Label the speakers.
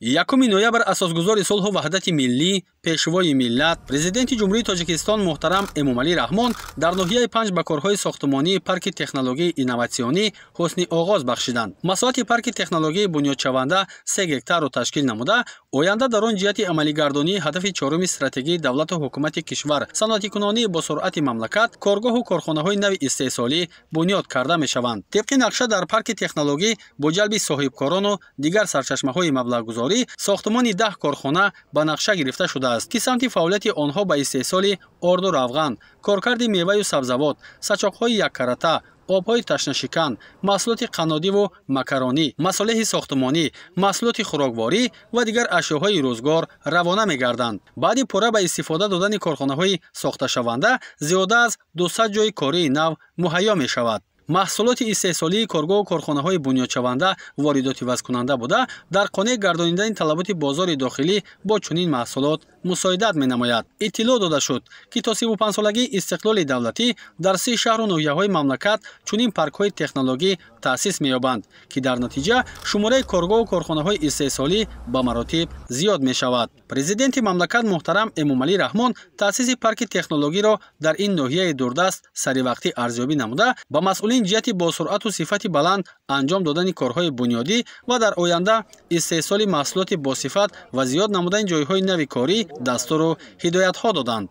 Speaker 1: якуми ноябр асосгузори сулҳу ваҳдати миллӣ пешвои миллат президенти ҷумҳурии тоҷикистон муҳтарам эмомалӣ раҳмон дар ноҳияи панҷ ба корҳои сохтумонии парки технологияи инноватсионӣ ҳусни оғоз бахшиданд масоати парки технологияи буньёдшаванда се гектарро ташкил намуда оянда дар он ҷиҳати амалигардонии ҳадафи чоруми стратегии давлату ҳукумати кишвар саноатикунонии босуръати мамлакат коргоҳу корхонаҳои нави истеҳсолӣ бунёд карда мешаванд тибқи нақша дар парки технологӣ бо ҷалби соҳибкорону дигар сарчашмаҳои маблағгузор фаъолӣ сохтмони даҳ корхона ба нақша гирифта шудааст ки самти фаъолияти онҳо ба истеҳсоли орду равған коркарди меваю сабзавот сачоқҳои яккарата обҳои ташнашикан маҳсулоти қаннодиву макаронӣ масолеҳи сохтмонӣ маҳсулоти хӯрокворӣ ва дигар ашёҳои рӯзгор равона мегарданд баъди пурра ба истифода додани корхонаҳои сохташаванда зиёда аз 200 ҷои кории нав муҳайё мешавад маҳсулоти истеҳсолии коргоҳу корхонаҳои бунёдшаванда воридоти вазкунанда буда дар қонеъ гардонидани талаботи бозори дохилӣ бо чунин маҳсулот мусоидат менамояд иттилоъ дода шуд ки то 35 солагии истиқлоли давлатӣ дар си шаҳру ноҳияҳои мамлакат чунин паркҳои технологӣ таъсис меёбанд ки дар натиҷа шумораи коргоҳу корхонаҳои истеҳсолӣ ба маротиб зиёд мешавад президенти мамлакат муҳтарам эмомалӣ раҳмон таъсиси парки технологиро дар ин ноҳияи дурдаст саривақтӣ арзёбӣ намуда ба масъулин ин ҷиҳати босуръату сифати баланд анҷом додани корҳои бунёдӣ ва дар оянда истеҳсоли маҳсулоти босифат ва зиёд намудани ҷойҳои нави корӣ дастуру ҳидоятҳо доданд